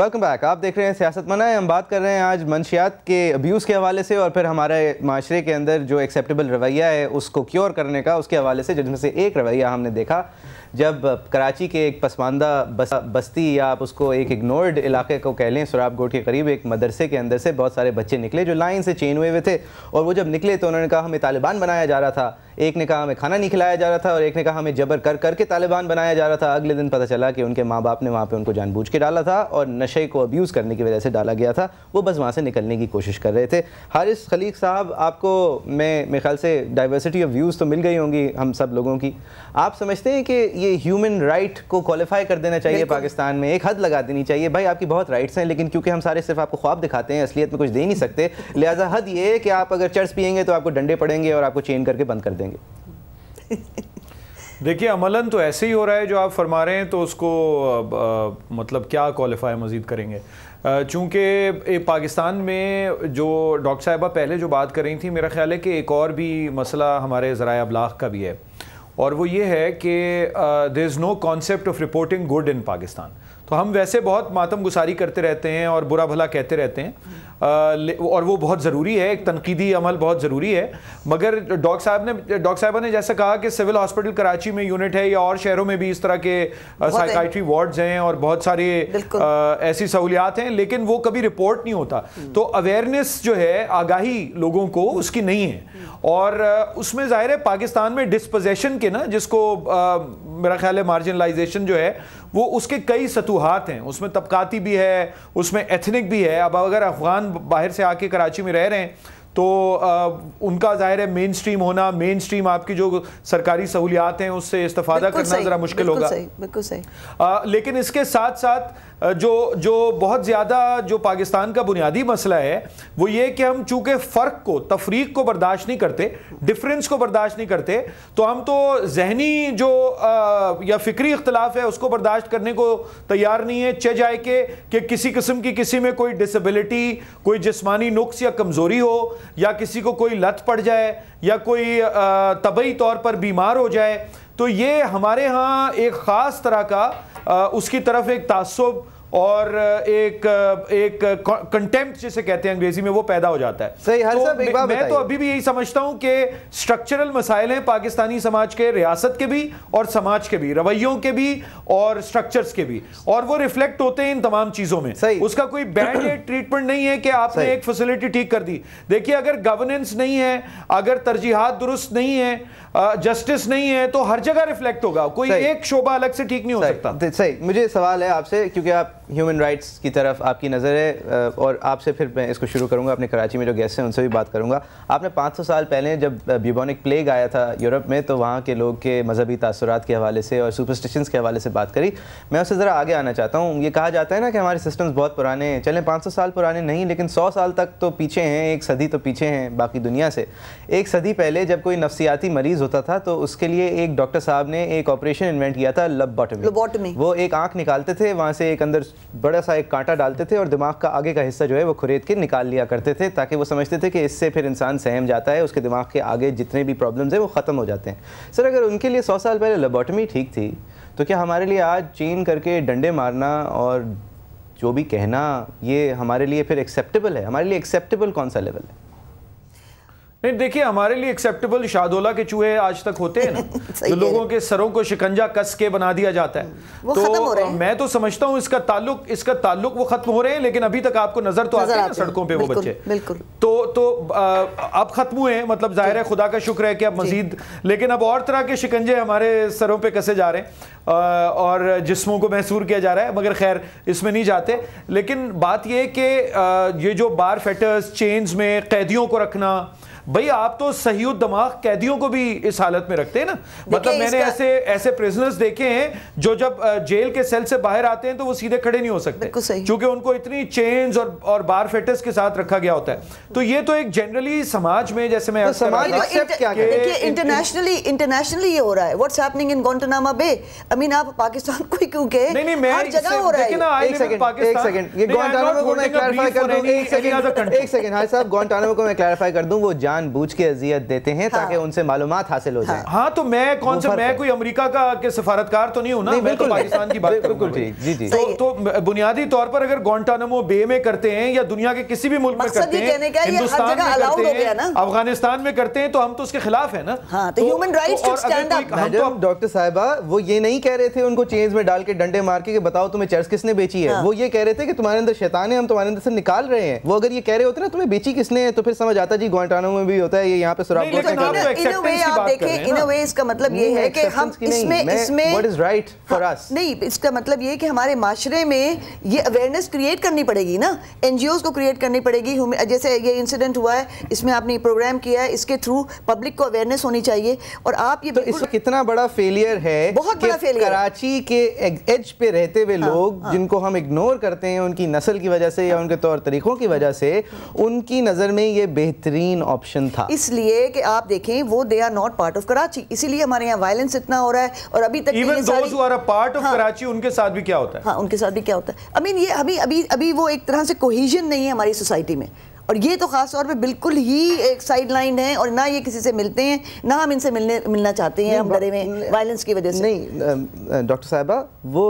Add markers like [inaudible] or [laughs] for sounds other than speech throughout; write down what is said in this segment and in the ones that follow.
Welcome back आप देख रहे हैं सियासत है हम बात कर रहे हैं आज मंशियात के अब्यूज़ के हवाले से और फिर हमारे माशरे के अंदर जो एक्सेप्टेबल रवैया है उसको क्योर करने का उसके हवाले से जिनमें से एक रवैया हमने देखा जब कराची के एक पसमानदा बस, बस्ती या आप उसको एक इग्नोर्ड इलाके को कह लें गोट के करीब एक मदरसे के अंदर से बहुत सारे बच्चे निकले जो लाइन से चेन हुए हुए थे और वो जब निकले तो उन्होंने कहा हमें तालिबान बनाया जा रहा था एक ने कहा हमें खाना नहीं खिलाया जा रहा था और एक ने कहा हमें जबर कर करके तालिबान बनाया जा रहा था अगले दिन पता चला कि उनके माँ बाप ने वहाँ पर उनको जानबूझ के डाला था और नशे को अब्यूज़ करने की वजह से डाला गया था वो बस वहाँ से निकलने की कोशिश कर रहे थे हारिस खलीक साहब आपको मैं मेरे ख्याल से डाइवर्सिटी ऑफ व्यूज़ तो मिल गई होंगी हम सब लोगों की आप समझते हैं कि ये ह्यूमन राइट को क्वालिफाई कर देना चाहिए पाकिस्तान में एक हद लगा देनी चाहिए भाई आपकी बहुत राइट्स हैं लेकिन क्योंकि हम सारे सिर्फ आपको ख्वाब दिखाते हैं असलियत में कुछ दे नहीं सकते लिहाजा हद ये है कि आप अगर चर्च पियेंगे तो आपको डंडे पड़ेंगे और आपको चेन करके बंद कर देंगे [laughs] देखिए अमलन तो ऐसे ही हो रहा है जो आप फरमा रहे हैं तो उसको आ, मतलब क्या क्वालिफाई मज़ीद करेंगे चूँकि पाकिस्तान में जो डॉक्टर साहिबा पहले जो बात कर रही थी मेरा ख्याल है कि एक और भी मसला हमारे ज़रा अबलाग का भी है और वो ये है कि there is no concept of reporting good in Pakistan तो हम वैसे बहुत मातम गुसारी करते रहते हैं और बुरा भला कहते रहते हैं और वो बहुत ज़रूरी है एक तनकीदी अमल बहुत ज़रूरी है मगर डॉक्टर साहब ने डॉक्टर साहबा ने जैसा कहा कि सिविल हॉस्पिटल कराची में यूनिट है या और शहरों में भी इस तरह के साइकाइट्री वार्ड्स हैं और बहुत सारे आ, ऐसी सहूलियात हैं लेकिन वो कभी रिपोर्ट नहीं होता हम्म। तो अवेयरनेस जो है आगाही लोगों को उसकी नहीं है हम्म। और उसमें ज़ाहिर है पाकिस्तान में डिस्पोजेशन के ना जिसको मेरा ख्याल है मार्जिनलाइजेशन जो है वो उसके कई सतु वजूहत हैं उसमें तबकाती भी है उसमें एथनिक भी है अब अगर अफ़गान बाहर से आके कराची में रह रहे हैं तो आ, उनका जाहिर है मेन स्ट्रीम होना मेन स्ट्रीम आपकी जो सरकारी सहूलियात हैं उससे इस्तेफादा करना ज़रा मुश्किल होगा बिल्कुल सही सही आ, लेकिन इसके साथ साथ जो जो बहुत ज़्यादा जो पाकिस्तान का बुनियादी मसला है वो ये कि हम चूँकि फ़र्क को तफरीक को बर्दाश्त नहीं करते डिफरेंस को बर्दाश्त नहीं करते तो हम तो जहनी जो आ, या फ़िक्री इख्तलाफ है उसको बर्दाश्त करने को तैयार नहीं है चे जाए के कि किसी किस्म की किसी में कोई डिसबिलिटी कोई जिसमानी नुक्स या कमज़ोरी हो या किसी को कोई लत पड़ जाए या कोई तबई तौर पर बीमार हो जाए तो ये हमारे यहाँ एक ख़ास तरह का उसकी तरफ एक तासब और एक एक कंटेम्प्ट जिसे कहते हैं अंग्रेजी में वो पैदा हो जाता है सही हर तो सब एक मैं तो अभी भी यही समझता हूं कि स्ट्रक्चरल मसाइल हैं पाकिस्तानी समाज के रियासत के भी और समाज के भी रवैयों के भी और स्ट्रक्चर्स के भी और वो रिफ्लेक्ट होते हैं इन तमाम चीज़ों में सही उसका कोई बैंड ट्रीटमेंट नहीं है कि आपने एक फैसिलिटी ठीक कर दी देखिए अगर गवर्नेंस नहीं है अगर तरजीहत दुरुस्त नहीं है जस्टिस नहीं है तो हर जगह रिफ्लेक्ट होगा कोई एक शोभा अलग से ठीक नहीं हो सकता सही मुझे सवाल है आपसे क्योंकि आप ह्यूमन राइट्स की तरफ आपकी नज़र है और आपसे फिर मैं इसको शुरू करूँगा अपने कराची में जो गेस्ट हैं उनसे भी बात करूँगा आपने 500 साल पहले जब ब्यूबॉनिक प्लेग आया था यूरोप में तो वहाँ के लोग के मजहबी तसरत के हवाले से और सुपरस्टिशंस के हवाले से बात करी मैं उससे ज़रा आगे आना चाहता हूँ ये कहा जाता है ना कि हमारे सिस्टम्स बहुत पुराने हैं चलें पाँच साल पुराने नहीं लेकिन सौ साल तक तो पीछे हैं एक सदी तो पीछे हैं बाकी दुनिया से एक सदी पहले जब कोई नफसियाती मरीज़ होता था तो उसके लिए एक डॉक्टर साहब ने एक ऑपरेशन इन्वेंट किया था लबॉटमी वो एक आँख निकालते थे वहाँ से एक अंदर बड़ा सा एक कांटा डालते थे और दिमाग का आगे का हिस्सा जो है वो खुरेद के निकाल लिया करते थे ताकि वो समझते थे कि इससे फिर इंसान सहम जाता है उसके दिमाग के आगे जितने भी प्रॉब्लम्स हैं वो ख़त्म हो जाते हैं सर अगर उनके लिए सौ साल पहले लेबॉटमी ठीक थी तो क्या हमारे लिए आज चीन करके डंडे मारना और जो भी कहना ये हमारे लिए फिर एक्सेप्टेबल है हमारे लिए एक्सेप्टेबल कौन सा लेवल है नहीं देखिए हमारे लिए एक्सेप्टेबल शादोला के चूहे आज तक होते हैं ना तो [laughs] लोगों के सरों को शिकंजा कस के बना दिया जाता है वो तो खत्म हो रहे हैं। मैं तो समझता हूँ इसका ताल्लुक इसका ताल्लुक वो खत्म हो रहे हैं लेकिन अभी तक आपको नजर तो आते हैं सड़कों पे वो बच्चे तो तो अब खत्म हुए हैं मतलब जाहिर है खुदा का शुक्र है कि अब मजीद लेकिन अब और तरह के शिकंजे हमारे सरों पर कसे जा रहे हैं और जिसमों को महसूर किया जा रहा है मगर खैर इसमें नहीं जाते लेकिन बात यह कि ये जो बार फेटर्स चेन्स में कैदियों को रखना भाई आप तो सही दिमाग कैदियों को भी इस हालत में रखते हैं ना मतलब मैंने ऐसे ऐसे प्रिजनर्स देखे हैं जो जब जेल के सेल से बाहर आते हैं तो वो सीधे खड़े नहीं हो सकते क्योंकि उनको इतनी चेंज और और बार फेटर्स के साथ रखा गया होता है तो ये तो एक जनरली समाज में जैसे मैं इंटरनेशनली तो इंटरनेशनली ये हो रहा है what's happening in Guantanamo Bay I mean आप पाकिस्तान को ही क्योंकि नहीं नहीं मैं जगह हो रहा है एक सेकंड एक सेकंड ये गोंटानामा को मैं क्लैरिफाई कर दूं एक सेकंड एक सेकंड हां साहब गोंटानामा को मैं क्लैरिफाई कर दूं वो जान जानबूझ के अजियत देते हैं ताकि हाँ। उनसे मालूम हासिल हो जाए हाँ तो मैं कौन सा मैं कोई अमरीका का सफारतकार तो नहीं हूँ ना तो बिल्कुल पाकिस्तान की बात [laughs] बिल्कुल जी जी तो-, तो बुनियादी तौर पर अगर गोंटानमो बे में करते हैं या दुनिया के किसी भी मुल्क में करते हैं हिंदुस्तान में करते हैं अफगानिस्तान में करते हैं तो हम तो उसके खिलाफ है ना हाँ, तो human rights to stand up right doctor साहिबा वो ये नहीं कह रहे थे उनको चेंज में डाल के डंडे मार के बताओ तुम्हें चर्च किसने बेची है हाँ। वो ये कह रहे थे कि तुम्हारे अंदर शैतान है हम तुम्हारे अंदर से निकाल रहे हैं वो अगर ये कह रहे होते ना तुम्हें बेची किसने है तो फिर समझ आता जी गोंटानो में भी होता है ये यहाँ पे सुराग इन अ इसका मतलब ये है कि हम इसमें इसमें राइट फॉर अस नहीं इसका मतलब ये कि हमारे माशरे में ये अवेयरनेस क्रिएट करनी पड़ेगी ना एनजीओज को क्रिएट करनी पड़ेगी जैसे ये इंसिडेंट हुआ है इसमें आपने प्रोग्राम किया है इसके थ्रू पब्लिक को अवेयरनेस होनी चाहिए और आप ये तो कितना बड़ा फेलियर है बहुत बड़ा फेलियर कराची के एज पे रहते हुए हाँ, हाँ। लोग जिनको हम इग्नोर करते हैं उनकी नस्ल की वजह से या उनके तौर तरीकों की वजह से उनकी नज़र में ये बेहतरीन ऑप्शन ऑप्शन था इसलिए कि आप देखें वो they are not part of Karachi इसीलिए हमारे यहाँ वायलेंस इतना हो रहा है और अभी तक इवन पार्ट ऑफ कराची उनके साथ भी क्या होता है हाँ उनके साथ भी क्या होता है आई मीन ये अभी अभी अभी वो एक तरह से कोहिजन नहीं है हमारी सोसाइटी में और ये तो ख़ास तौर पे बिल्कुल ही एक साइड लाइन है और ना ये किसी से मिलते हैं ना हम इनसे मिलने मिलना चाहते हैं हम डरे में वायलेंस की वजह से नहीं डॉक्टर साहबा वो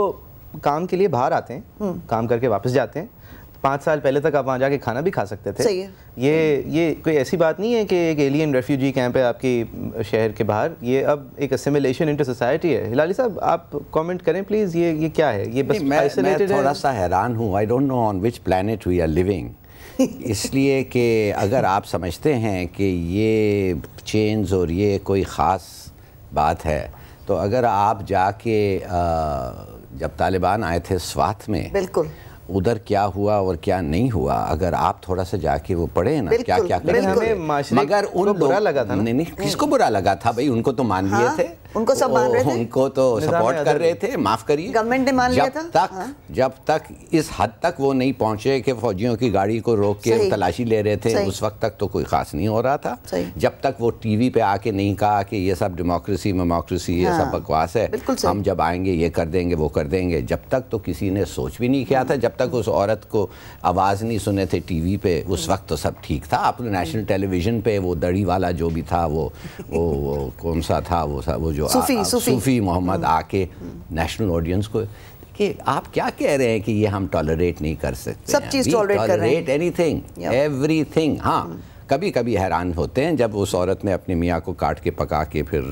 काम के लिए बाहर आते हैं हम्म। काम करके वापस जाते हैं पाँच साल पहले तक आप वहाँ जाके खाना भी खा सकते थे सही है। ये ये कोई ऐसी बात नहीं है कि एक एलियन रेफ्यूजी कैंप है आपकी शहर के बाहर ये अब एक असिमिलेशन इंटर सोसाइटी है हिलाली साहब आप कमेंट करें प्लीज़ ये ये क्या है ये बस मैं, मैं थोड़ा सा हैरान हूँ I don't know on which planet we are living इसलिए कि अगर आप समझते हैं कि ये चेंज और ये कोई ख़ास बात है तो अगर आप जाके जब तालिबान आए थे स्वाथ में बिल्कुल उधर क्या हुआ और क्या नहीं हुआ अगर आप थोड़ा सा जाके वो पढ़े ना क्या क्या कर मगर उन बुरा लगा था नहीं नहीं किसको बुरा लगा था भाई उनको तो मान लिए हाँ। थे उनको सब मान रहे थे उनको तो सपोर्ट कर रहे थे माफ करिए गवर्नमेंट ने मान लिया था तक हाँ? जब तक इस हद तक वो नहीं पहुंचे कि फौजियों की गाड़ी को रोक के तलाशी ले रहे थे उस वक्त तक तो कोई खास नहीं हो रहा था जब तक वो टीवी पे आके नहीं कहा कि ये सब डेमोक्रेसी मेमोक्रेसी ये सब हाँ। बकवास है हम जब आएंगे ये कर देंगे वो कर देंगे जब तक तो किसी ने सोच भी नहीं किया था जब तक उस औरत को आवाज़ नहीं सुने थे टीवी पे उस वक्त तो सब ठीक था अपने नेशनल टेलीविज़न पे वो दड़ी वाला जो भी था वो वो कौन सा था वो वो जो सूफी, सूफी।, सूफी मोहम्मद हम्म। आके नेशनल ऑडियंस को कि आप क्या कह रहे हैं कि ये हम टॉलरेट नहीं कर सकते सब चीज़ टॉलरेट कर रहे हैं एनी थिंग एवरी थिंग हाँ हम्म। कभी कभी हैरान होते हैं जब उस औरत ने अपने मियाँ को काट के पका के फिर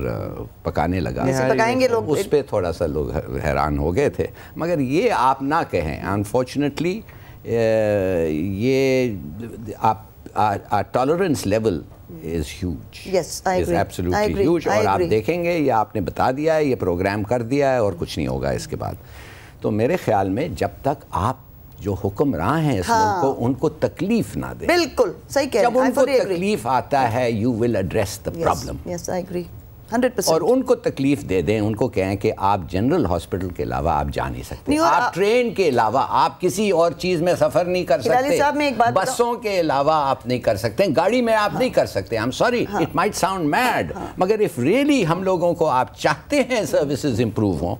पकाने लगा पकाएंगे लोग उस पर थोड़ा सा लोग हैरान हो गए थे मगर ये आप ना कहें अनफॉर्चुनेटली ये आप our, our tolerance level is huge. Yes, I agree. Is absolutely I agree. huge. I और agree. आप देखेंगे ये आपने बता दिया है ये प्रोग्राम कर दिया है और कुछ नहीं होगा इसके बाद तो मेरे ख्याल में जब तक आप जो हुक्मरां हैं इस हाँ। को उनको तकलीफ ना दें बिल्कुल सही कह रहे हैं जब उनको तकलीफ आता है you will address the problem yes I agree 100% और उनको तकलीफ दे दें उनको कहें कि आप जनरल हॉस्पिटल के अलावा आप जा नहीं सकते नहीं आप ट्रेन के अलावा आप किसी और चीज़ में सफ़र नहीं कर सकते में एक बात बसों के अलावा आप नहीं कर सकते गाड़ी में आप हाँ। नहीं कर सकते I am sorry it might sound mad मगर इफ़ रियली हम लोगों को आप चाहते हैं सर्विसेज इम्प्रूव हों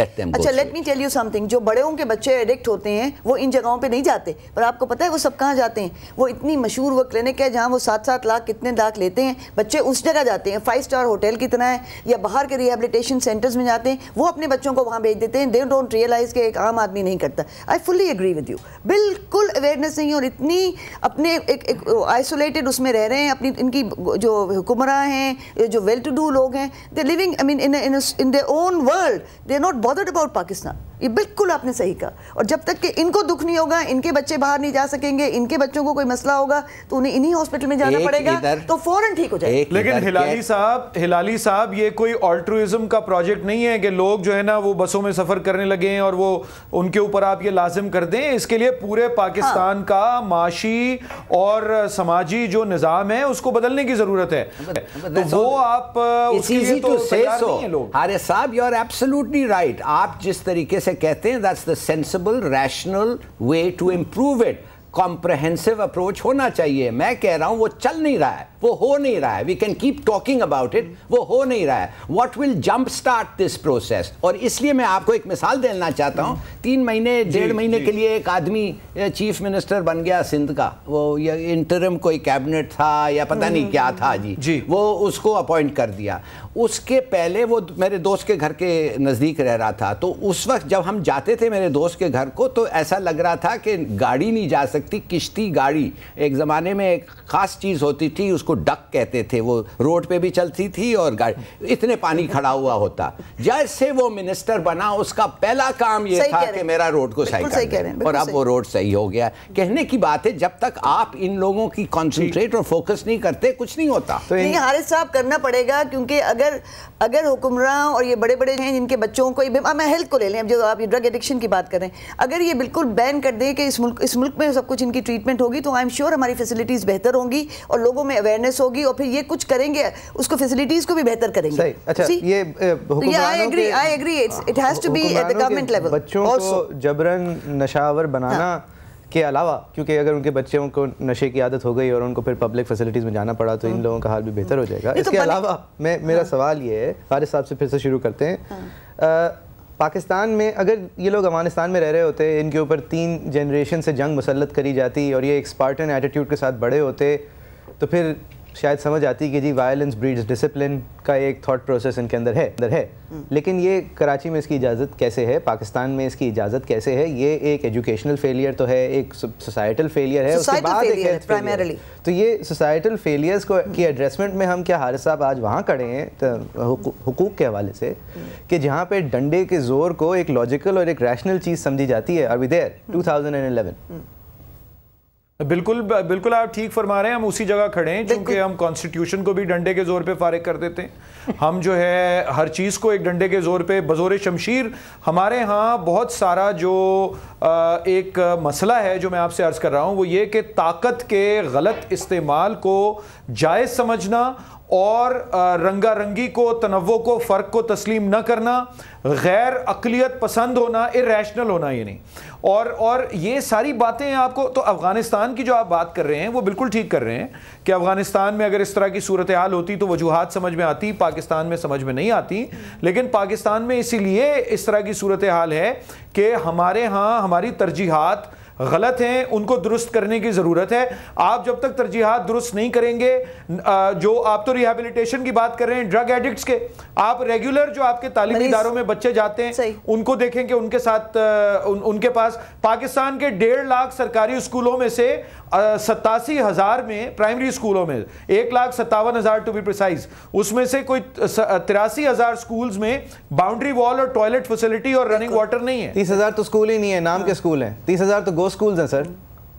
लेट अच्छा let me tell you something जो बड़े उनके बच्चे एडिक्ट होते हैं वो इन जगहों पर नहीं जाते पर आपको पता है वो सब कहाँ जाते हैं वो इतनी मशहूर वो क्लिनिक है जहाँ वो सात सात लाख कितने लाख लेते हैं बच्चे उस जगह जाते हैं फाइव स्टार होटल की कितना है या बाहर के रिहेबिलिटेशन सेंटर्स में जाते हैं वो अपने बच्चों को वहाँ भेज देते हैं दे डोंट रियलाइज़ के एक आम आदमी नहीं करता I fully agree with you बिल्कुल अवेयरनेस नहीं और इतनी अपने एक आइसोलेटेड उसमें रह रहे हैं अपनी इनकी जो हुकुमरा हैं जो वेल टू डू लोग हैं they living I mean in in their own world they not bothered about Pakistan ये बिल्कुल आपने सही कहा और जब तक कि इनको दुख नहीं होगा इनके बच्चे बाहर नहीं जा सकेंगे इनके बच्चों को कोई मसला होगा तो उन्हें इन्हीं हॉस्पिटल में जाना पड़ेगा तो फौरन ठीक हो जाएगा लेकिन हिलाली साहब हिलाली साहब ये कोई ऑल्ट्रुइज़म का प्रोजेक्ट नहीं है कि लोग जो है ना वो बसों में सफ़र करने लगे हैं और वो उनके ऊपर आप ये लाजिम कर दें इसके लिए पूरे पाकिस्तान हाँ। का माशी और समाजी जो निज़ाम है उसको बदलने की ज़रूरत है तो वो आप उसके तो अरे तो साहब यू आर एब्सोल्युटली राइट आप जिस तरीके से कहते हैं that's the sensible rational way to improve it comprehensive approach होना चाहिए मैं कह रहा हूं वो चल नहीं रहा है वो हो नहीं रहा है we can keep talking about it वो हो नहीं रहा है what will jump start this process और इसलिए मैं आपको एक मिसाल देना चाहता हूँ हम्म। तीन महीने डेढ़ महीने के लिए एक आदमी चीफ मिनिस्टर बन गया सिंध का वो इंटरम कोई कैबिनेट था या पता नहीं हम्म, क्या हम्म, था जी, जी वो उसको अपॉइंट कर दिया उसके पहले वो मेरे दोस्त के घर के नज़दीक रह रहा था तो उस वक्त जब हम जाते थे मेरे दोस्त के घर को तो ऐसा लग रहा था कि गाड़ी नहीं जा सकती किश्ती गाड़ी एक ज़माने में एक ख़ास चीज़ होती थी उसको डक कहते थे वो रोड पे भी चलती थी और गाड़ी इतने पानी खड़ा हुआ होता जैसे वो मिनिस्टर बना उसका पहला काम ये था कि मेरा रोड को सही कर और अब वो रोड सही हो गया कहने की बात है जब तक आप इन लोगों की कॉन्सेंट्रेट और फोकस नहीं करते कुछ नहीं होता तो हारिस साहब करना पड़ेगा क्योंकि अगर अगर अगर हुक्मरान और ये बड़े बड़े हैं जिनके बच्चों को मैं हेल्थ को ले लें जो आप ये ड्रग एडिक्शन की बात करें अगर ये बिल्कुल बैन कर दें कि इस मुल्क इस मुल्क में सब कुछ इनकी ट्रीटमेंट होगी तो आई एम श्योर हमारी फैसिलिटीज़ बेहतर होंगी और लोगों में अवेयरनेस होगी और फिर ये कुछ करेंगे उसको फैसिलिटीज़ को भी बेहतर करेंगे अच्छा ये I agree I agree it has to be at the government level बच्चों को जबरन नशावर बनाना हाँ। के अलावा क्योंकि अगर उनके बच्चों को नशे की आदत हो गई और उनको फिर पब्लिक फैसिलिटीज़ में जाना पड़ा तो इन हाँ। लोगों का हाल भी बेहतर हो जाएगा तो इसके अलावा मैं मेरा हाँ। सवाल ये है खालिद साहब से फिर से शुरू करते हैं हाँ। पाकिस्तान में अगर ये लोग अफगानिस्तान में रह रहे होते इनके ऊपर तीन जनरेशन से जंग मुसलत करी जाती और ये एक्सपार्टन एटीट्यूड के साथ बड़े होते तो फिर शायद समझ आती कि जी वायलेंस ब्रीड्स डिसिप्लिन का एक थॉट प्रोसेस इनके अंदर है अंदर है हम्म। लेकिन ये कराची में इसकी इजाज़त कैसे है पाकिस्तान में इसकी इजाज़त कैसे है ये एक एजुकेशनल फेलियर तो है एक सोसाइटल फेलियर है उसके बाद एक प्राइमरली तो ये सोसाइटल फेलियर्स को हम्म। की एड्रेसमेंट में हम क्या हार साहब आज वहाँ खड़े हैं तो हुकूक के हवाले से हम्म। कि जहाँ पे डंडे के जोर को एक लॉजिकल और एक रैशनल चीज़ समझी जाती है अभी देर 2011 बिल्कुल बिल्कुल आप ठीक फरमा रहे हैं हम उसी जगह खड़े हैं क्योंकि हम कॉन्स्टिट्यूशन को भी डंडे के जोर पे फारिग कर देते हैं हम जो है हर चीज़ को एक डंडे के जोर पे बजोर शमशीर हमारे यहाँ बहुत सारा जो एक मसला है जो मैं आपसे अर्ज़ कर रहा हूँ वो ये कि ताकत के गलत इस्तेमाल को जायज़ समझना और रंगारंगी को तनवो को फ़र्क को तस्लीम न करना गैर अकलीत पसंद होना रैशनल होना ये नहीं और और ये सारी बातें हैं आपको तो अफ़गानिस्तान की जो आप बात कर रहे हैं वो बिल्कुल ठीक कर रहे हैं कि अफ़गानिस्तान में अगर इस तरह की सूरत हाल होती तो वजूहत समझ में आती पाकिस्तान में समझ में नहीं आती लेकिन पाकिस्तान में इसीलिए इस तरह की सूरत हाल है कि हमारे यहाँ हमारी तरजीहत गलत हैं उनको दुरुस्त करने की ज़रूरत है आप जब तक तरजीहत दुरुस्त नहीं करेंगे जो आप तो रिहेबिलिटेशन की बात कर रहे हैं ड्रग एडिक्ट्स के आप रेगुलर जो आपके तालीम इदारों में बच्चे जाते हैं उनको देखें कि उनके साथ उन, उनके पास पाकिस्तान के डेढ़ लाख सरकारी स्कूलों में से सतासी हज़ार में प्राइमरी स्कूलों में एक लाख सत्तावन हज़ार टू बी प्रिसाइज उसमें से कोई तिरासी हज़ार स्कूल्स में बाउंड्री वॉल और टॉयलेट फैसिलिटी और रनिंग वाटर नहीं है तीस हज़ार तो स्कूल ही नहीं है नाम के स्कूल हाँ। हैं तीस हज़ार तो दो स्कूल्स हैं सर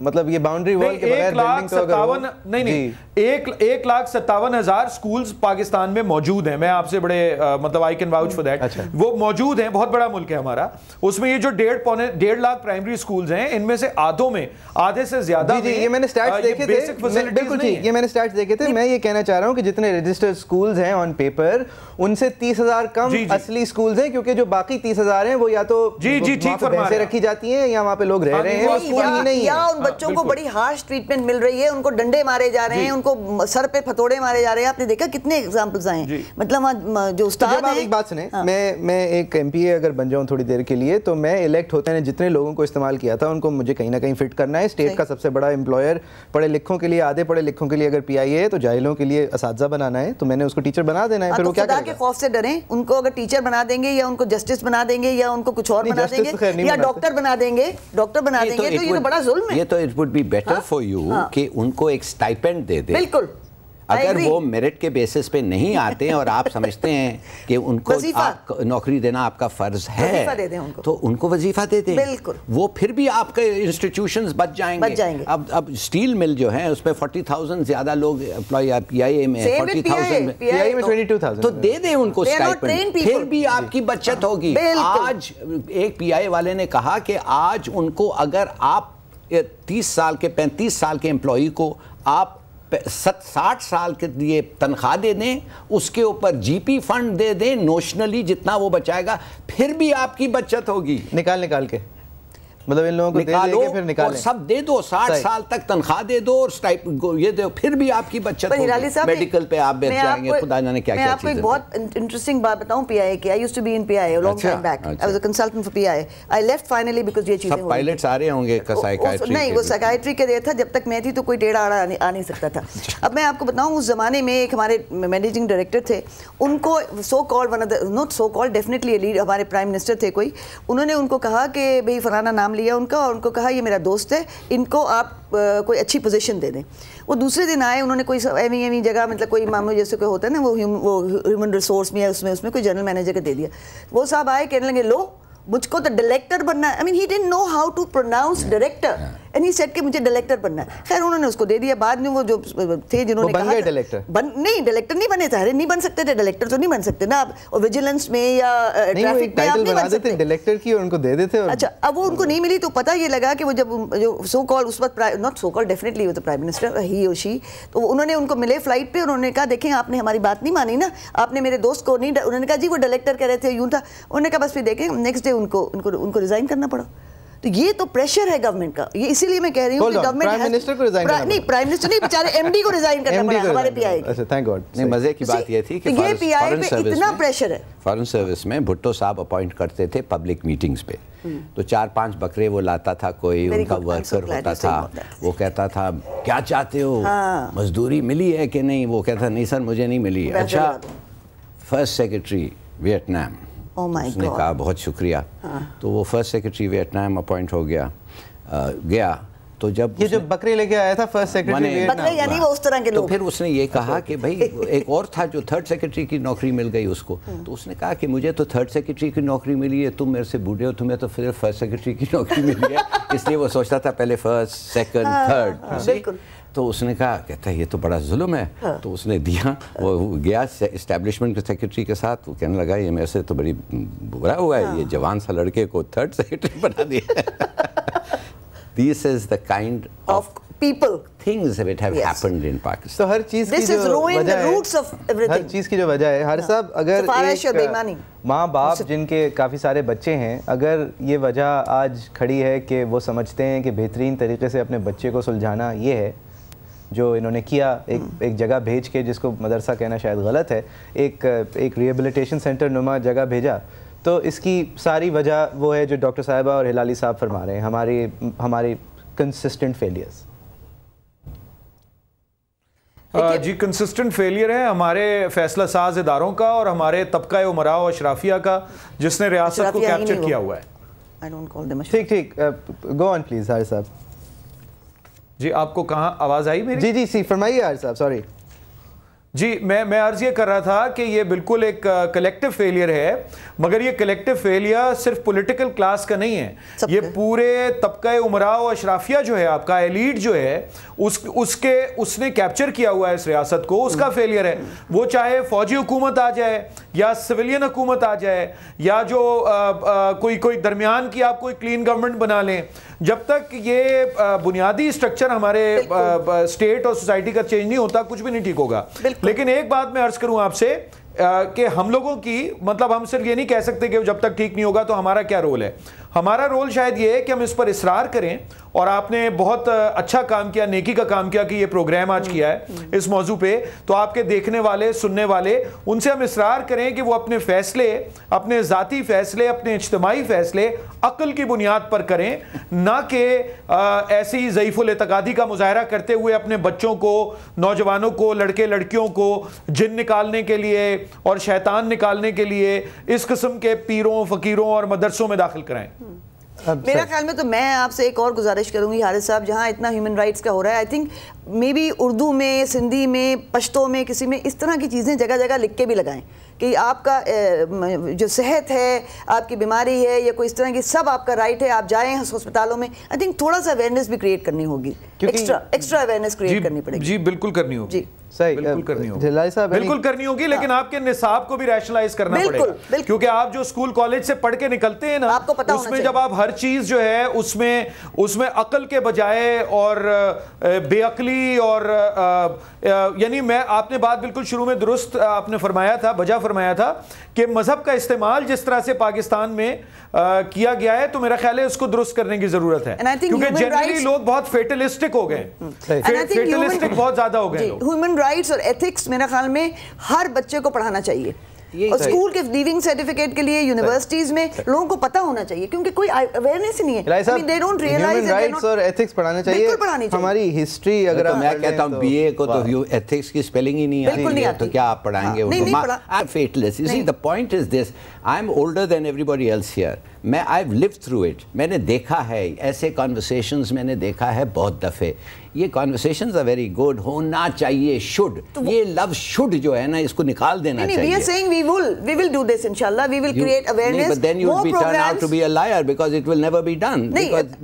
मतलब ये बाउंड्री वॉल के बगैर बिल्डिंग तो अगर नहीं नहीं एक एक लाख सत्तावन हजार स्कूल्स पाकिस्तान में मौजूद हैं मैं आपसे बड़े आ, मतलब I can vouch for that वो मौजूद हैं बहुत बड़ा मुल्क है हमारा उसमें ये जो डेढ़ पौने डेढ़ लाख प्राइमरी स्कूल्स हैं इनमें से आधों में आधे से ज्यादा जी, जी, ये मैंने स्टैट्स देखे थे बिल्कुल ठीक ये मैंने स्टैट्स देखे थे मैं ये कहना चाह रहा हूँ कि जितने रजिस्टर्ड स्कूल है ऑन पेपर उनसे तीस हजार कम असली स्कूल है क्योंकि जो बाकी तीस हजार हैं वो या तो जी जी ठीक रखी जाती है या वहाँ पे लोग रह हाँ, रहे हैं नहीं है हाँ, बच्चों को बड़ी हार्श ट्रीटमेंट मिल रही है उनको डंडे मारे जा रहे हैं उनको सर पे फतोड़े मारे जा रहे हैं आपने देखा कितने एग्जाम्पल्स आए मतलब जो तो उस्ताद एक बात सुने हाँ। मैं मैं एक एम अगर बन जाऊँ थोड़ी देर के लिए तो मैं इलेक्ट होते हैं जितने लोगों को इस्तेमाल किया था उनको मुझे कहीं ना कहीं फिट करना है स्टेट का सबसे बड़ा एम्प्लॉयर पढ़े लिखों के लिए आधे पढ़े लिखों के लिए अगर पी है तो जाहिलों के लिए इस बनाना है तो मैंने उसको टीचर बना देना है हाँ, फिर तो वो क्या के खौफ से डरें उनको अगर टीचर बना देंगे या उनको जस्टिस बना देंगे या उनको कुछ और तो बना देंगे या डॉक्टर बना देंगे डॉक्टर बना देंगे तो ये तो बड़ा जुल्म है तो it would be better for you कि उनको एक स्टाइपेंड दे दे बिल्कुल अगर वो मेरिट के बेसिस पे नहीं आते हैं और आप समझते हैं कि उनको आप नौकरी देना आपका फर्ज है दे दे उनको। तो उनको वजीफा दे दें बिल्कुल वो फिर भी आपके इंस्टीट्यूशंस बच जाएंगे बच जाएंगे अब अब स्टील मिल जो है उस पर फोर्टी थाउजेंड ज्यादा लोग अप्लाई पीआईए में फोर्टी थाउजेंड में ट्वेंटी तो- थाउजेंड तो दे दें उनको फिर भी आपकी बचत होगी आज एक पी वाले ने कहा कि आज उनको अगर आप तीस साल के पैंतीस साल के एम्प्लॉ को आप सत साठ साल के लिए तनख्वाह दे दें उसके ऊपर जीपी फंड दे दें नोशनली जितना वो बचाएगा फिर भी आपकी बचत होगी निकाल निकाल के मतलब इन लोगों को निकालो दे फिर निकालें। सब दे दो साठ साल तक तनख्वाह दे दो और ये दो फिर भी आपकी बचत मेडिकल पे आप जाएंगे खुदा क्या मैं आपको एक बहुत इंटरेस्टिंग बात बताऊं I used to be in long time back I was a consultant for I left finally because ये चीजें आ रहे होंगे नहीं वो के लिए था जब तक मैं थी तो कोई टेढ़ा आड़ा आ नहीं सकता था अच्छा। अब मैं आपको बताऊं उस जमाने में एक हमारे मैनेजिंग डायरेक्टर थे उनको so called one of the not so called definitely हमारे प्राइम मिनिस्टर थे कोई उन्होंने उनको कहा कि भाई फलाना नाम लिया उनका और उनको कहा ये मेरा दोस्त है इनको आप कोई अच्छी पोजीशन दे दें वो दूसरे दिन आए उन्होंने कोई एवी एवी जगह मतलब कोई मामले जैसे कोई होता है ना वो ह्यूम वो ह्यूमन रिसोर्स में है उसमें उसमें कोई जनरल मैनेजर को दे दिया वो साहब आए कहने लगे लो मुझको तो डायरेक्टर बनना I mean he didn't know how to pronounce director and he said मुझे डायरेक्टर बनना है खैर उन्होंने उसको दे दिया बाद में वो जो थे जिन्होंने बन गए डायरेक्टर बन नहीं डायरेक्टर नहीं बने सारे नहीं बन सकते थे डायरेक्टर तो नहीं बन सकते ना आप विजिलेंस में या ट्रैफिक में आप नहीं बन सकते डायरेक्टर की और उनको दे देते अच्छा अब वो उनको हाँ। नहीं मिली तो पता ये लगा कि वो जब जो सो कॉल उस वक्त नॉट सो कॉल डेफिनेटली वो प्राइम मिनिस्टर ही ओशी तो, तो उन्होंने उनको मिले फ्लाइट पर उन्होंने कहा देखें आपने हमारी बात नहीं मानी ना आपने मेरे दोस्त को नहीं उन्होंने कहा जी वो डायरेक्टर कह रहे थे यूं था उन्होंने कहा बस फिर देखें नेक्स्ट डे उनको उनको उनको रिज़ाइन करना पड़ा तो ये तो प्रेशर है गवर्नमेंट का ये इसीलिए मैं कह रही हूँ गवर्नमेंट प्राइम मिनिस्टर को रिजाइन करना नहीं प्राइम मिनिस्टर नहीं बेचारे एमडी को रिजाइन करना पड़ा हमारे पीआई के अच्छा थैंक गॉड नहीं मजे की बात तो ये थी कि ये पीआई पे इतना प्रेशर है फॉरेन सर्विस में भुट्टो साहब अपॉइंट करते थे पब्लिक मीटिंग्स पे हम्म। तो चार पांच बकरे वो लाता था कोई उनका वर्कर होता था वो कहता था क्या चाहते हो हाँ। मजदूरी मिली है कि नहीं वो कहता नहीं सर मुझे नहीं मिली अच्छा फर्स्ट सेक्रेटरी वियतनाम Oh उसने कहा बहुत शुक्रिया हाँ। तो वो फर्स्ट सेक्रेटरी वियतनाम अपॉइंट हो गया गया तो जब ये जो बकरे लेके आया था फर्स्ट सेक्रेटरी यानी वो उस तरह के तो लोग तो फिर उसने ये कहा [laughs] कि भाई एक और था जो थर्ड सेक्रेटरी की नौकरी मिल गई उसको हाँ। तो उसने कहा कि मुझे तो थर्ड सेक्रेटरी की नौकरी मिली है तुम मेरे से बूढ़े हो तुम्हें तो फिर फर्स्ट सेक्रेटरी की नौकरी मिली है [laughs] इसलिए वो सोचता था पहले फर्स्ट सेकंड थर्ड तो उसने कहा कहता है ये तो बड़ा जुल्म है हाँ। तो उसने दिया वो गया इस्टेब्लिशमेंट के सेक्रेटरी के साथ वो कहने लगा ये मेरे से तो बड़ी बुरा हुआ है हाँ। ये जवान सा लड़के को थर्ड सेक्रेटरी बना दिया this is the kind of people things it have yes. happened in Pakistan. तो हर चीज This की जो roots of everything har cheez ki jo wajah hai har sab agar माँ बाप जिनके काफ़ी सारे बच्चे हैं अगर ये वजह आज खड़ी है कि वो समझते हैं कि बेहतरीन तरीके से अपने बच्चे को सुलझाना ये है जो इन्होंने किया एक हम्म। एक जगह भेज के जिसको मदरसा कहना शायद गलत है एक एक रिहेबलीटेशन सेंटर नुमा जगह भेजा तो इसकी सारी वजह वो है जो डॉक्टर साहिबा और हिलाली साहब फरमा रहे हैं हमारे हमारे कंसिस्टेंट फेलियर्स जी कंसिस्टेंट फेलियर है हमारे फैसला साज इदारों का और हमारे तबका उमरा और शराफिया का जिसने रियासत को कैप्चर किया हुआ है ठीक ठीक गो ऑन प्लीज़ हार साहब जी आपको कहाँ आवाज़ आई मेरी जी जी सी फरमाइए यार साहब सॉरी जी मैं मैं अर्ज़ ये कर रहा था कि ये बिल्कुल एक कलेक्टिव फेलियर है मगर ये कलेक्टिव फेलियर सिर्फ पॉलिटिकल क्लास का नहीं है ये पूरे तबके उमराव और अशराफिया जो है आपका एलीट जो है उस उसके उसने कैप्चर किया हुआ है इस रियासत को उसका फेलियर हम्म। है वो चाहे फौजी हुकूमत आ जाए या सिविलियन हुकूमत आ जाए या जो आ, आ, कोई कोई दरमियान की आप कोई क्लीन गवर्नमेंट बना लें जब तक ये बुनियादी स्ट्रक्चर हमारे स्टेट और सोसाइटी का चेंज नहीं होता कुछ भी नहीं ठीक होगा लेकिन एक बात मैं अर्ज करूं आपसे कि हम लोगों की मतलब हम सिर्फ ये नहीं कह सकते कि जब तक ठीक नहीं होगा तो हमारा क्या रोल है हमारा रोल शायद ये है कि हम इस पर इसरार करें और आपने बहुत अच्छा काम किया नेकी का काम किया कि ये प्रोग्राम आज किया है हम्म, हम्म। इस मौजू पे तो आपके देखने वाले सुनने वाले उनसे हम इसरार करें कि वो अपने फैसले अपने ज़ाती फैसले अपने इज्तमाही फैसले अक्ल की बुनियाद पर करें ना कि ऐसी ही का मुजाहरा करते हुए अपने बच्चों को नौजवानों को लड़के लड़कियों को जिन निकालने के लिए और शैतान निकालने के लिए इस किस्म के पीरों फ़कीरों और मदरसों में दाखिल कराएँ मेरा ख्याल में तो मैं आपसे एक और गुजारिश करूंगी हारिस साहब जहाँ इतना ह्यूमन राइट्स का हो रहा है I think maybe Urdu में सिंधी में पश्तो में किसी में इस तरह की चीज़ें जगह जगह लिख के भी लगाएं कि आपका जो सेहत है आपकी बीमारी है या कोई इस तरह की सब आपका राइट है आप जाएँ अस्पतालों में आई थिंक थोड़ा सा अवेयरनेस भी क्रिएट करनी होगी एक्स्ट्रा एक्स्ट्रा अवेयरनेस क्रिएट करनी पड़ेगी जी बिल्कुल करनी होगी जी सही बिल्कुल करनी होगी बिल्कुल करनी होगी लेकिन हाँ। आपके निसाब को भी रैशनलाइज करना पड़ेगा क्योंकि आप जो स्कूल कॉलेज से पढ़ के निकलते हैं ना आपको पता उसमें जब आप हर चीज जो है उसमें उसमें अकल के बजाय और बेअकली और यानी मैं आपने बात बिल्कुल शुरू में दुरुस्त आपने फरमाया था बजा फरमाया था कि मज़हब का इस्तेमाल जिस तरह से पाकिस्तान में आ, किया गया है तो मेरा ख्याल है उसको दुरुस्त करने की जरूरत है क्योंकि जनरली rights... लोग बहुत फेटलिस्टिक हो गए फेटलिस्टिक hmm. बहुत ज्यादा हो गए ह्यूमन राइट्स और एथिक्स मेरा ख्याल में हर बच्चे को पढ़ाना चाहिए और स्कूल के लीविंग सर्टिफिकेट के लिए यूनिवर्सिटीज में लोगों को पता होना चाहिए क्योंकि कोई अवेयरनेस ही नहीं है हमारी हिस्ट्री तो अगर मैं कहता हूँ बी ए तो को तो एथिक्स की स्पेलिंग ही नहीं आती तो क्या आप पढ़ाएंगे point is this I am older than everybody else here मैं आई लिव थ्रू इट मैंने देखा है ऐसे कॉन्वर्सेशन मैंने देखा है बहुत दफ़े ये कॉन्वर्सेशन आर वेरी गुड होना चाहिए शुड तो ये लव शुड जो है ना इसको निकाल देना नहीं, चाहिए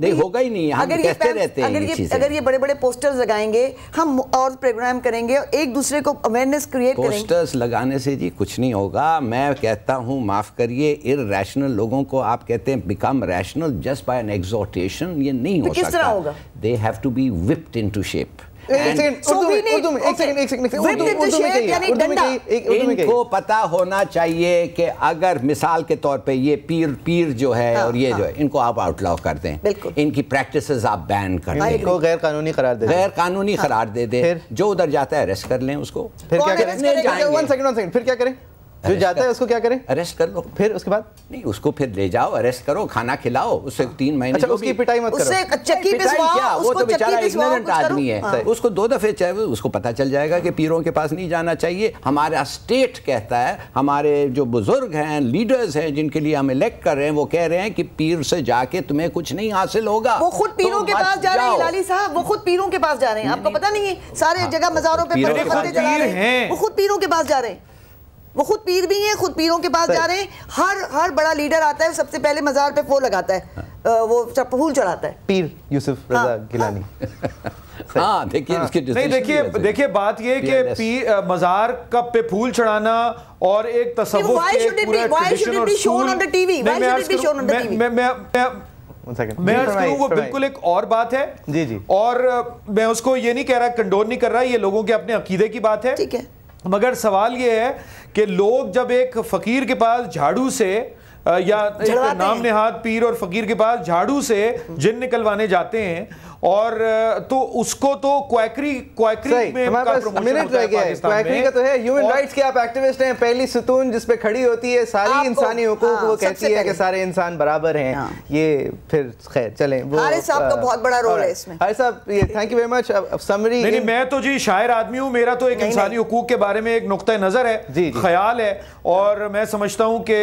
नहीं होगा ही नहीं कहते रहते अगर ये अगर ये बड़े-बड़े पोस्टर्स लगाएंगे हम और प्रोग्राम करेंगे और एक दूसरे को अवेयरनेस क्रिएट करेंगे पोस्टर्स लगाने से जी कुछ नहीं होगा मैं कहता हूँ माफ करिए इरैशनल लोगों को आप कहते हैं become rational just by an exhortation ये नहीं हो सकता तो किस तरह होगा they have to be whipped into shape. इनको पता होना चाहिए कि अगर मिसाल के तौर पे ये पीर पीर जो है हाँ, और ये हाँ, जो है इनको आप आउटलॉ कर दें इनकी प्रैक्टिसेस आप बैन कर दें इनको गैर कानूनी करार दे गैर कानूनी करार दे दें हाँ। जो उधर जाता है अरेस्ट कर लें उसको फिर क्या करें फिर क्या करें जो जाता है उसको क्या करें अरेस्ट कर लो फिर उसके बाद नहीं उसको फिर ले जाओ अरेस्ट करो खाना खिलाओ उससे हाँ। तीन महीने अच्छा, उसकी पिटाई मत उससे अच्छा तो चक्की वो तो बेचारा इग्नोरेंट आदमी है हाँ। उसको दो दफे चाहे उसको पता चल जाएगा कि पीरों के पास नहीं जाना चाहिए हमारा स्टेट कहता है हमारे जो बुजुर्ग हैं लीडर्स हैं जिनके लिए हम इलेक्ट कर रहे हैं वो कह रहे हैं कि पीर से जाके तुम्हें कुछ नहीं हासिल होगा वो खुद पीरों के पास जा रहे हैं लाली साहब वो खुद पीरों के पास जा रहे हैं आपको पता नहीं है सारे हाँ। जगह मजारों पर वो खुद पीरों के पास जा रहे हैं वो खुद पीर भी हैं खुद पीरों के पास जा रहे हैं हर हर बड़ा लीडर आता है सबसे पहले मजार पे फूल लगाता है हाँ। वो फूल चढ़ाता है पीर यूसुफ रजा हाँ, गिलानी हाँ।, [laughs] हाँ देखिए हाँ, नहीं देखिए देखिए बात ये कि पी मजार का पे फूल चढ़ाना और एक तसव्वुर मैं वो बिल्कुल एक और बात है जी जी और मैं उसको ये नहीं कह रहा कंडोर नहीं कर रहा ये लोगों के अपने अकीदे की बात है ठीक है मगर सवाल ये है कि लोग जब एक फ़कीर के पास झाड़ू से या नाम नेहाद पीर और फकीर के पास झाड़ू से जिन निकलवाने जाते हैं और तो उसको तो क्वैकरी क्वैकरी में का मिनट रह गया है क्वैकरी का तो है ह्यूमन राइट्स के आप एक्टिविस्ट हैं पहली सुतून जिस पे खड़ी होती है सारी इंसानी हुकूक हाँ, वो कहती है कि सारे इंसान बराबर हैं हाँ। ये फिर खैर चलें वो हारिस साहब का बहुत बड़ा रोल है इसमें हारिस साहब ये thank you very much summary नहीं मैं तो जी शायर आदमी हूं मेरा तो एक इंसानी हुकूक के बारे में एक नुक्ता नज़र है ख्याल है और मैं समझता हूं कि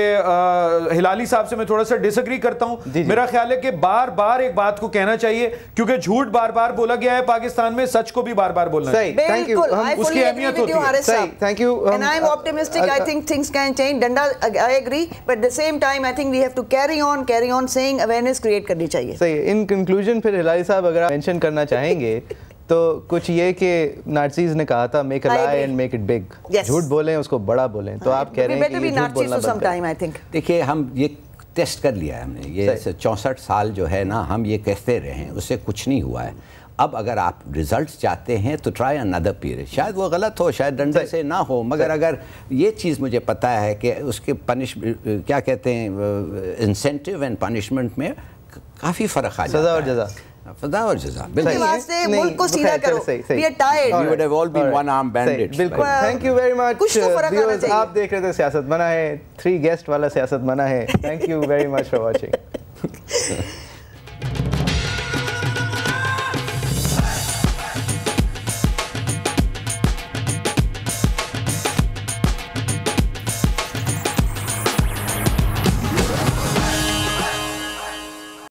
हिलाली साहब से मैं थोड़ा सा डिसएग्री करता हूं मेरा ख्याल है कि बार बार एक बात को कहना चाहिए क्योंकि झूठ बार बार बोला गया है पाकिस्तान में सच को भी बार बार बोलना सही थैंक यू उसकी अहमियत होती है thank you I am optimistic I think things can change डंडा I agree but the same time I think we have to carry on carry on saying awareness create करनी चाहिए सही इन कंक्लूजन फिर हिलाई साहब अगर आप मेंशन करना चाहेंगे तो कुछ ये कि नार्सिस ने कहा था make a lie and make it big झूठ बोलें उसको बड़ा बोलें तो आप कह रहे हैं कि झूठ बोलना बंद करें देखिए हम ये टेस्ट कर लिया है हमने ये चौंसठ साल जो है ना हम ये कहते रहे हैं उससे कुछ नहीं हुआ है अब अगर आप रिजल्ट चाहते हैं तो ट्राई अनदर पीरियड शायद वो गलत हो शायद डंडे से ना हो मगर अगर ये चीज़ मुझे पता है कि उसके पनिश क्या कहते हैं इंसेंटिव एंड पनिशमेंट में काफ़ी फ़र्क आ जाता है फजा मुल्क को सीधा करो we are tired we would have all been one arm बिल्कुल थैंक यू वेरी मच कुछ तो uh, फर्क आना चाहिए आप देख रहे थे सियासत है थ्री गेस्ट वाला सियासत मना है thank you very much for watching